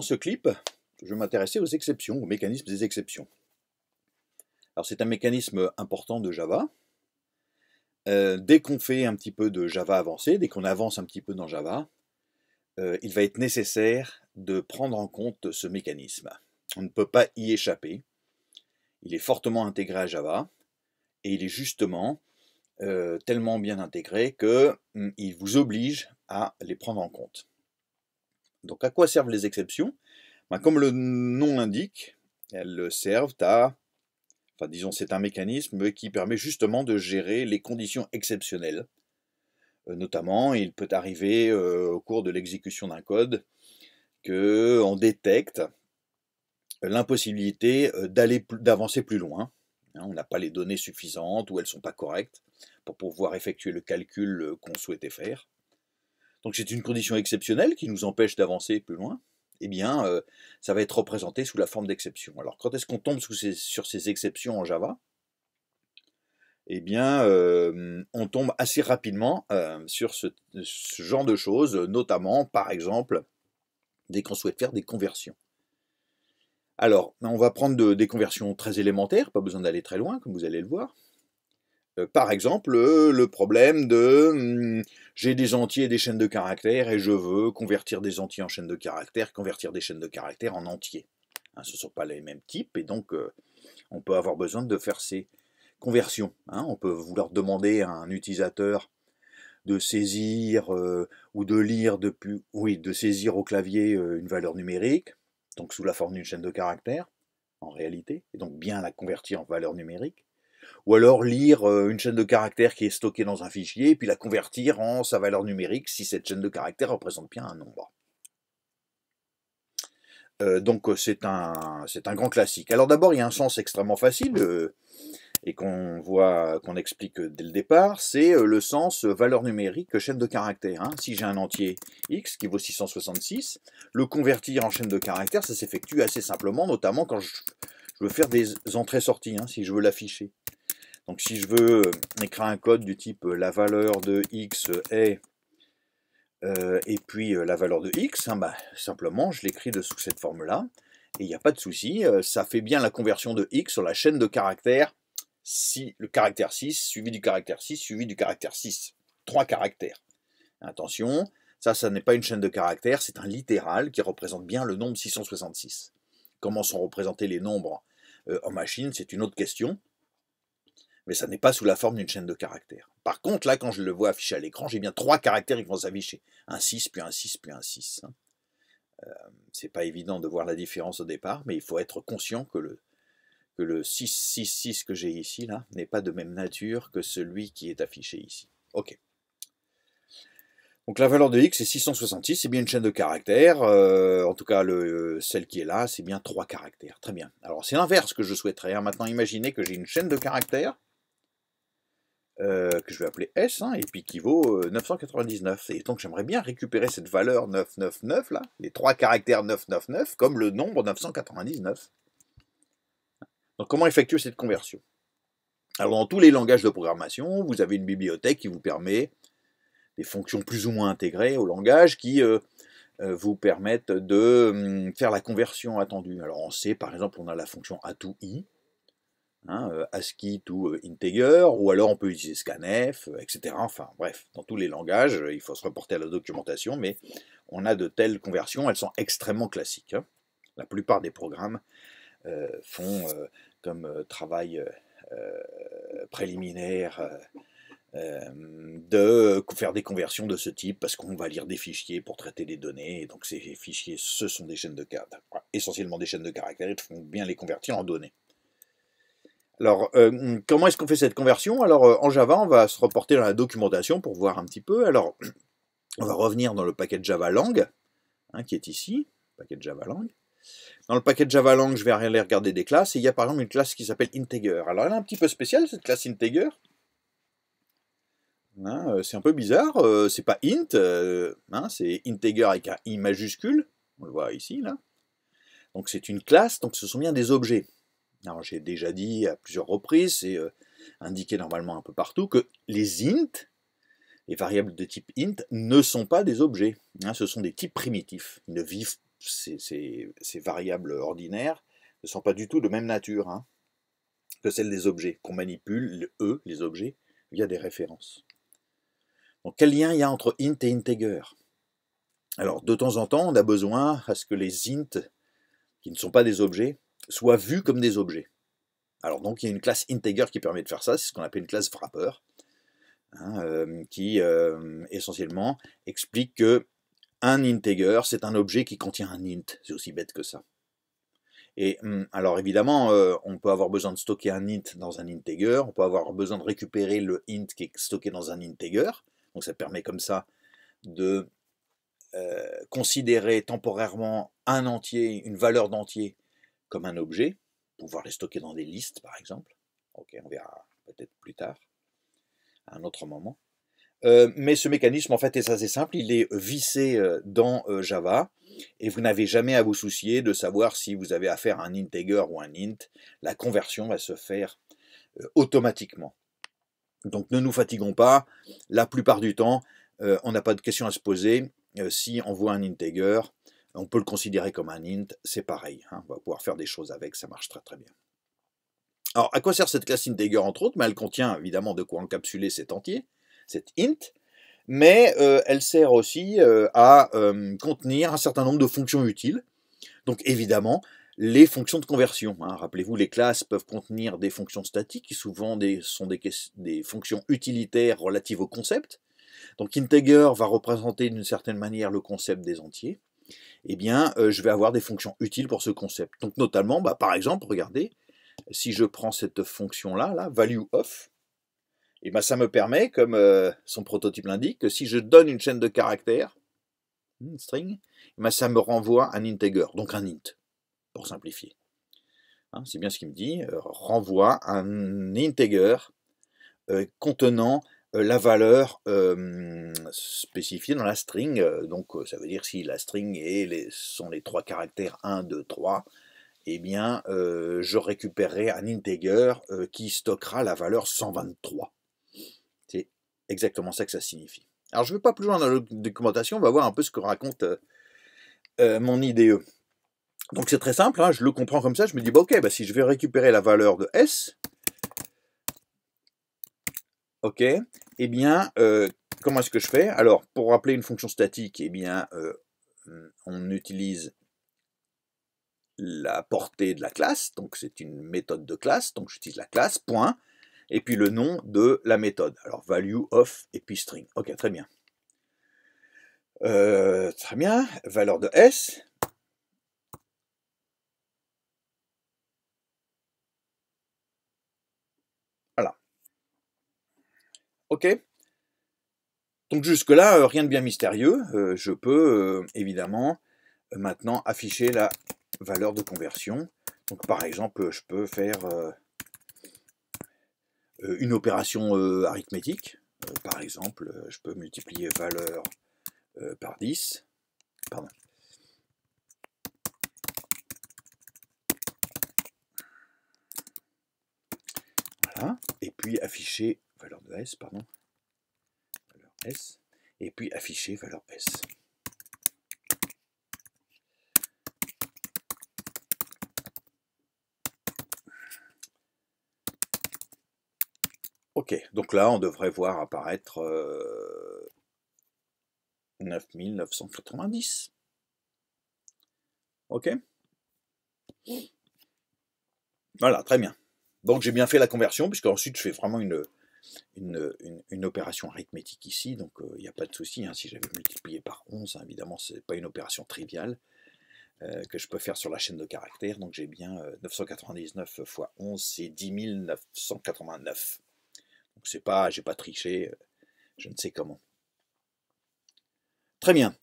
dans ce clip, je vais m'intéresser aux exceptions, aux mécanismes des exceptions. Alors c'est un mécanisme important de Java. Euh, dès qu'on fait un petit peu de Java avancé, dès qu'on avance un petit peu dans Java, euh, il va être nécessaire de prendre en compte ce mécanisme. On ne peut pas y échapper. Il est fortement intégré à Java et il est justement euh, tellement bien intégré qu'il mm, vous oblige à les prendre en compte. Donc à quoi servent les exceptions ben, Comme le nom l'indique, elles servent à... Enfin disons c'est un mécanisme qui permet justement de gérer les conditions exceptionnelles. Euh, notamment, il peut arriver euh, au cours de l'exécution d'un code qu'on détecte l'impossibilité euh, d'avancer plus loin. Hein, on n'a pas les données suffisantes ou elles ne sont pas correctes pour pouvoir effectuer le calcul qu'on souhaitait faire donc c'est une condition exceptionnelle qui nous empêche d'avancer plus loin, eh bien, euh, ça va être représenté sous la forme d'exception. Alors, quand est-ce qu'on tombe sur ces exceptions en Java Eh bien, euh, on tombe assez rapidement euh, sur ce, genre de choses, notamment, par exemple, dès qu'on souhaite faire des conversions. Alors, on va prendre des conversions très élémentaires, pas besoin d'aller très loin, comme vous allez le voir. Euh, par exemple, euh, le problème de hum, j'ai des entiers et des chaînes de caractères et je veux convertir des entiers en chaînes de caractères, convertir des chaînes de caractères en entiers. Hein, ce ne sont pas les mêmes types et donc euh, on peut avoir besoin de faire ces conversions. Hein. On peut vouloir demander à un utilisateur de saisir ou de lire depuis, oui, de saisir au clavier une valeur numérique, donc sous la forme d'une chaîne de caractères en réalité, et donc bien la convertir en valeur numérique ou alors lire euh, une chaîne de caractères qui est stockée dans un fichier, et puis la convertir en sa valeur numérique si cette chaîne de caractères représente bien un nombre. Euh, donc euh, c'est un, un, grand classique. Alors d'abord, il y a un sens extrêmement facile, et qu'on voit, qu'on explique dès le départ, c'est le sens valeur numérique chaîne de caractères. Hein. Si j'ai un entier x qui vaut 666, le convertir en chaîne de caractères, ça s'effectue assez simplement, notamment quand je, veux faire des entrées-sorties, hein, si je veux l'afficher. Donc si je veux euh, écrire un code du type euh, la valeur de x est euh, et puis la valeur de x, hein, bah, simplement je l'écris sous cette forme-là, et il n'y a pas de souci, ça fait bien la conversion de x sur la chaîne de caractères, si, le caractère 6, suivi du caractère 6, suivi du caractère 6, trois caractères. Attention, ça, ça n'est pas une chaîne de caractères, c'est un littéral qui représente bien le nombre 666. Comment sont représentés les nombres en machine, c'est une autre question mais ça n'est pas sous la forme d'une chaîne de caractères. Par contre, là, quand je le vois affiché à l'écran, j'ai bien trois caractères qui vont s'afficher. Un 6, puis un 6, puis un 6. Ce hein. euh, c'est pas évident de voir la différence au départ, mais il faut être conscient que le, que le 666 que j'ai ici, là, n'est pas de même nature que celui qui est affiché ici. OK. Donc la valeur de x est 666, c'est bien une chaîne de caractères, euh, en tout cas celle qui est là, c'est bien trois caractères. Très bien. Alors c'est l'inverse que je souhaiterais. Hein. Maintenant imaginez que j'ai une chaîne de caractères, euh, que je vais appeler S, hein, et puis qui vaut 999. Euh, et donc j'aimerais bien récupérer cette valeur 999, là, les trois caractères 999, comme le nombre 999. Donc comment effectuer cette conversion Alors dans tous les langages de programmation, vous avez une bibliothèque qui vous permet des fonctions plus ou moins intégrées au langage qui euh, vous permettent de hum, faire la conversion attendue. Alors en C, par exemple, on a la fonction ATOUI, Hein, euh, ASCII ou euh, Integer, ou alors on peut utiliser SCANF, euh, etc. Enfin bref, dans tous les langages, il faut se reporter à la documentation, mais on a de telles conversions, elles sont extrêmement classiques. Hein. La plupart des programmes font comme travail préliminaire de faire des conversions de ce type parce qu'on va lire des fichiers pour traiter des données. Et donc ces fichiers, ce sont des chaînes de caractères, essentiellement des chaînes de caractères, il faut bien les convertir en données. Alors, euh, comment est-ce qu'on fait cette conversion Alors, euh, en Java, on va se reporter dans la documentation pour voir un petit peu. Alors, on va revenir dans le paquet Java Lang, hein, qui est ici, paquet Java Lang. Dans le paquet Java Lang, je vais aller regarder des classes, et il y a par exemple une classe qui s'appelle Integer. Alors, elle est un petit peu spéciale, cette classe Integer. Hein, euh, c'est un peu bizarre, c'est pas int, hein, c'est integer avec un i majuscule, on le voit ici, là. Donc c'est une classe, donc ce sont bien des objets j'ai déjà dit à plusieurs reprises, et euh, indiqué normalement un peu partout, que les int, les variables de type int, ne sont pas des objets. Hein. ce sont des types primitifs. Ils ne vivent, ces, variables ordinaires ne sont pas du tout de même nature hein, que celles des objets, qu'on manipule, eux, les objets, via des références. Donc quel lien il y a entre int et integer Alors de temps en temps, on a besoin à ce que les int, qui ne sont pas des objets, soient vus comme des objets. Alors donc il y a une classe integer qui permet de faire ça, c'est ce qu'on appelle une classe wrapper, hein, euh, qui euh, essentiellement explique que un integer, c'est un objet qui contient un int, c'est aussi bête que ça. Et hum, alors évidemment, euh, on peut avoir besoin de stocker un int dans un integer, on peut avoir besoin de récupérer le int qui est stocké dans un integer, donc ça permet comme ça de considérer temporairement un entier, une valeur d'entier, comme un objet, pouvoir les stocker dans des listes par exemple. Ok, on verra peut-être plus tard, à un autre moment. Euh, mais ce mécanisme, en fait, est assez simple. Il est vissé euh, dans euh, Java et vous n'avez jamais à vous soucier de savoir si vous avez affaire à un integer ou un int. La conversion va se faire automatiquement. Donc ne nous fatiguons pas. La plupart du temps, on n'a pas de question à se poser. si on voit un integer, on peut le considérer comme un int, c'est pareil. Hein. on va pouvoir faire des choses avec, ça marche très très bien. Alors, à quoi sert cette classe integer entre autres Elle contient évidemment de quoi encapsuler cet entier, cet int, mais euh, elle sert aussi euh, à euh, contenir un certain nombre de fonctions utiles. Donc évidemment, les fonctions de conversion. Hein. Rappelez-vous, les classes peuvent contenir des fonctions statiques, qui souvent sont des, des, fonctions utilitaires relatives au concept. Donc integer va représenter d'une certaine manière le concept des entiers eh bien, euh, je vais avoir des fonctions utiles pour ce concept. Donc, notamment, bah, par exemple, regardez, si je prends cette fonction-là, là, value of, eh bien, ça me permet, comme euh, son prototype l'indique, que si je donne une chaîne de caractères, une hmm, string, eh ben, ça me renvoie un integer, donc un int, pour simplifier. Hein, c'est bien ce qu'il me dit, euh, renvoie un integer contenant euh, la valeur spécifiée dans la string. Donc ça veut dire si la string est les, sont les trois caractères 1, 2, 3, eh bien je récupérerai un integer qui stockera la valeur 123. C'est exactement ça que ça signifie. Alors je ne vais pas plus loin dans la documentation, on va voir un peu ce que raconte mon IDE. Donc c'est très simple, hein, je le comprends comme ça, je me dis, bah, ok, bah, si je vais récupérer la valeur de S, ok Eh bien, comment est-ce que je fais Alors, pour rappeler une fonction statique, eh bien, on utilise la portée de la classe, donc c'est une méthode de classe, donc j'utilise la classe, point, et puis le nom de la méthode, alors value of et puis string, ok, très bien. très bien, valeur de s, Ok Donc jusque-là, euh, rien de bien mystérieux. Euh, je peux euh, évidemment maintenant afficher la valeur de conversion. Donc par exemple, je peux faire une opération arithmétique. par exemple, je peux multiplier valeur par 10. Pardon. Voilà. Et puis afficher valeur de S, pardon, valeur S, et puis afficher valeur S. Ok, donc là on devrait voir apparaître 9990. Euh, ok Voilà, très bien. Donc j'ai bien fait la conversion, puisque ensuite je fais vraiment une, une, opération arithmétique ici, donc euh, il n'y a pas de souci. Hein. si j'avais multiplié par 11, hein, évidemment, ce n'est pas une opération triviale euh, que je peux faire sur la chaîne de caractères. Donc j'ai bien 999 x 11, c'est 10 Donc c'est pas, j'ai pas triché, euh, je ne sais comment. Très bien.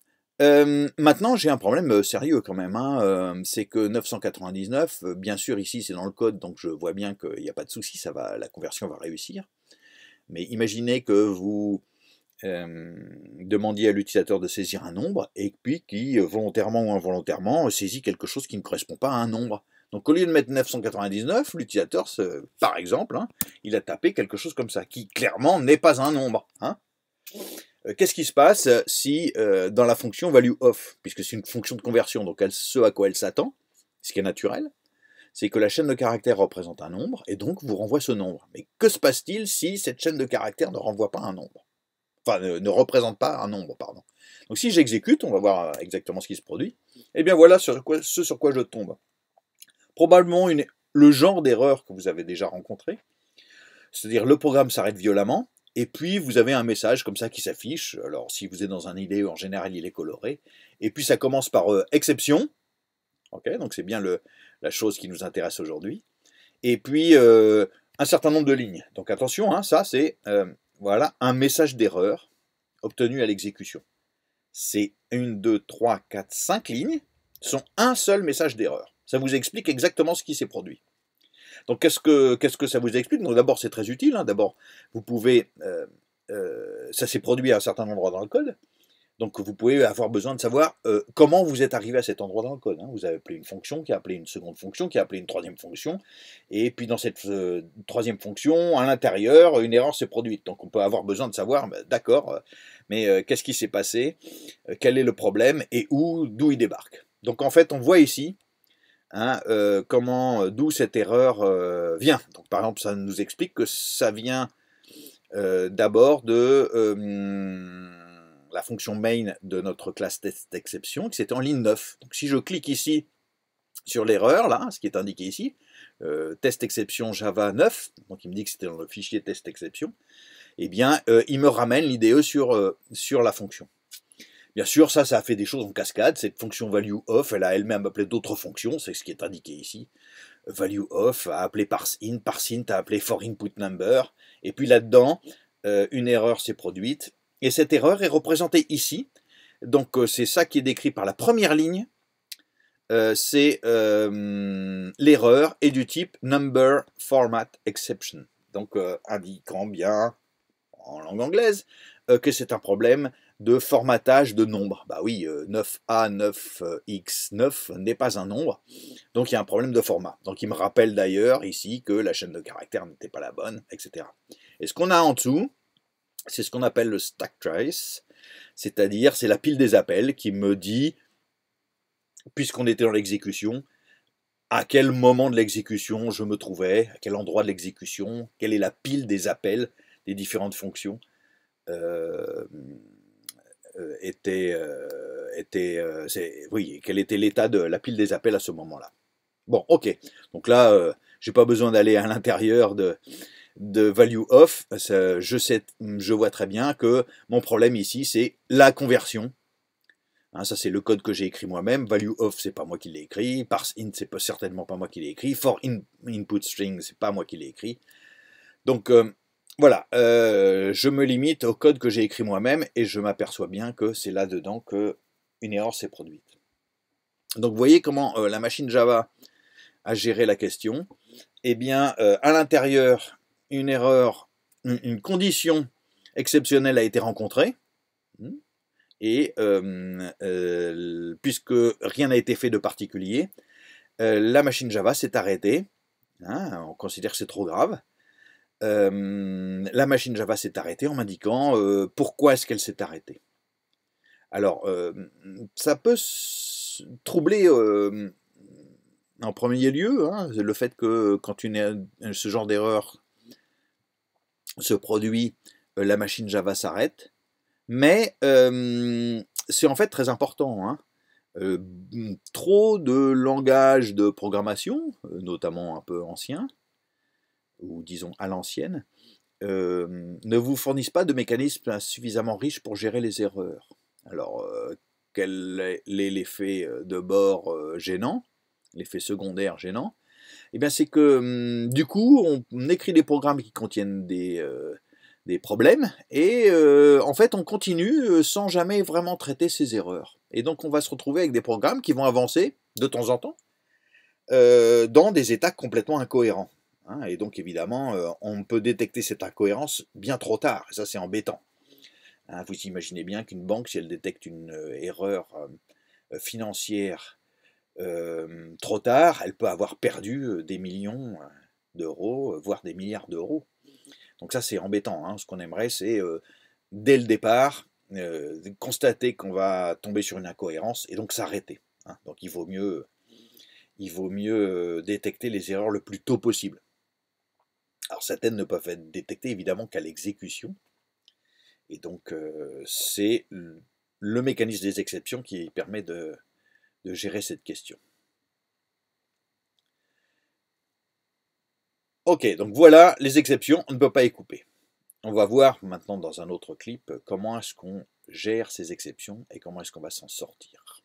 maintenant, j'ai un problème sérieux quand même. Hein. c'est que 999, bien sûr, ici c'est dans le code, donc je vois bien qu'il n'y a pas de souci, ça va, la conversion va réussir. Mais imaginez que vous demandiez à l'utilisateur de saisir un nombre et puis qui, euh, volontairement ou involontairement, saisit quelque chose qui ne correspond pas à un nombre. Donc au lieu de mettre 999, l'utilisateur, par exemple, hein, il a tapé quelque chose comme ça, qui clairement n'est pas un nombre. Hein. Euh, qu'est-ce qui se passe si euh, dans la fonction value off, puisque c'est une fonction de conversion, donc elle, ce à quoi elle s'attend, ce qui est naturel, c'est que la chaîne de caractères représente un nombre, et donc vous renvoie ce nombre. Mais que se passe-t-il si cette chaîne de caractères ne renvoie pas un nombre Enfin, ne, représente pas un nombre, pardon. Donc si j'exécute, on va voir euh, exactement ce qui se produit, et eh bien voilà ce sur quoi je tombe. Probablement le genre d'erreur que vous avez déjà rencontré, c'est-à-dire le programme s'arrête violemment, et puis vous avez un message comme ça qui s'affiche, alors si vous êtes dans un IDE, en général il est coloré, et puis ça commence par euh, exception, donc c'est bien la chose qui nous intéresse aujourd'hui. Et puis, euh, un certain nombre de lignes. Donc attention, hein, ça c'est euh, voilà, un message d'erreur obtenu à l'exécution. C'est une, 2, 3, 4, 5 lignes sont un seul message d'erreur. Ça vous explique exactement ce qui s'est produit. Donc qu'est-ce que, qu'est-ce que ça vous explique d'abord c'est très utile. Hein. d'abord, vous pouvez... Euh, ça s'est produit à un certain endroit dans le code. Donc vous pouvez avoir besoin de savoir euh, comment vous êtes arrivé à cet endroit dans le code. Hein. Vous avez appelé une fonction qui a appelé une seconde fonction, qui a appelé une troisième fonction, et puis dans cette euh, troisième fonction, à l'intérieur, une erreur s'est produite. Donc on peut avoir besoin de savoir, bah, d'accord, euh, mais qu'est-ce qui s'est passé, quel est le problème et où, d'où il débarque. Donc en fait, on voit ici hein, comment, d'où cette erreur vient. Donc par exemple, ça nous explique que ça vient d'abord de la fonction main de notre classe test exception, qui c'est en ligne 9. Donc si je clique ici sur l'erreur, là, ce qui est indiqué ici, euh, test exception Java 9, donc il me dit que c'était dans le fichier test exception, eh bien, euh, il me ramène l'IDE euh, sur, sur la fonction. Bien sûr, ça, ça a fait des choses en cascade. Cette fonction value off, elle a elle-même appelé d'autres fonctions, c'est ce qui est indiqué ici. Value off a appelé parseInt, parseInt a appelé for input number, et puis là-dedans, une erreur s'est produite, et cette erreur est représentée ici. Donc euh, c'est ça qui est décrit par la première ligne. Euh, c'est euh, l'erreur est du type number format exception. Donc indiquant bien en langue anglaise que c'est un problème de formatage de nombre. Bah oui, 9A, 9X, 9 n'est pas un nombre, donc il y a un problème de format. Donc il me rappelle d'ailleurs ici que la chaîne de caractères n'était pas la bonne, etc. Et ce qu'on a en dessous, c'est ce qu'on appelle le stack trace, c'est-à-dire c'est la pile des appels qui me dit, puisqu'on était dans l'exécution, à quel moment de l'exécution je me trouvais, à quel endroit de l'exécution, quelle est la pile des appels des différentes fonctions euh, euh était, euh, euh, quel était l'état de la pile des appels à ce moment-là. Bon, ok. Donc là, j'ai pas besoin d'aller à l'intérieur de, de value off, je, sais, je vois très bien que mon problème ici, c'est la conversion. Hein, ça, c'est le code que j'ai écrit moi-même. Value off, c'est pas moi qui l'ai écrit. Parse int, c'est certainement pas moi qui l'ai écrit. For in, input string, c'est pas moi qui l'ai écrit. Donc, euh, voilà, euh, je me limite au code que j'ai écrit moi-même et je m'aperçois bien que c'est là-dedans que une erreur s'est produite. Donc vous voyez comment euh, la machine Java a géré la question. Eh bien, à l'intérieur une erreur, une, condition exceptionnelle a été rencontrée, hmm. et euh, euh, puisque rien n'a été fait de particulier, euh, la machine Java s'est arrêtée. Hein, on considère que c'est trop grave. la machine Java s'est arrêtée en m'indiquant pourquoi est-ce qu'elle s'est arrêtée. Alors, ça peut troubler en premier lieu hein, le fait que quand une, ce genre d'erreur se produit, euh, la machine Java s'arrête. Mais euh, c'est en fait très important. Hein. Euh, trop de langages de programmation, notamment un peu anciens, ou disons à l'ancienne, ne vous fournissent pas de mécanismes suffisamment riches pour gérer les erreurs. Alors, quel est l'effet de bord gênant, l'effet secondaire gênant eh bien c'est que mmh, du coup on écrit des programmes qui contiennent des, euh, des problèmes et euh, en fait on continue euh, sans jamais vraiment traiter ces erreurs. Et donc on va se retrouver avec des programmes qui vont avancer de temps en temps dans des états complètement incohérents. Hein. et donc évidemment on peut détecter cette incohérence bien trop tard, et ça c'est embêtant. Hein. vous imaginez bien qu'une banque, si elle détecte une erreur financière trop tard, elle peut avoir perdu des millions d'euros, voire des milliards d'euros. Donc ça, c'est embêtant. Hein. Ce qu'on aimerait, c'est, dès le départ, constater qu'on va tomber sur une incohérence et donc s'arrêter. Hein. Donc il vaut mieux, il vaut mieux détecter les erreurs le plus tôt possible. Alors certaines ne peuvent être détectées évidemment qu'à l'exécution. Et donc c'est le mécanisme des exceptions qui permet de, de gérer cette question. Ok, donc voilà les exceptions, on ne peut pas y couper. On va voir maintenant dans un autre clip comment est-ce qu'on gère ces exceptions et comment est-ce qu'on va s'en sortir.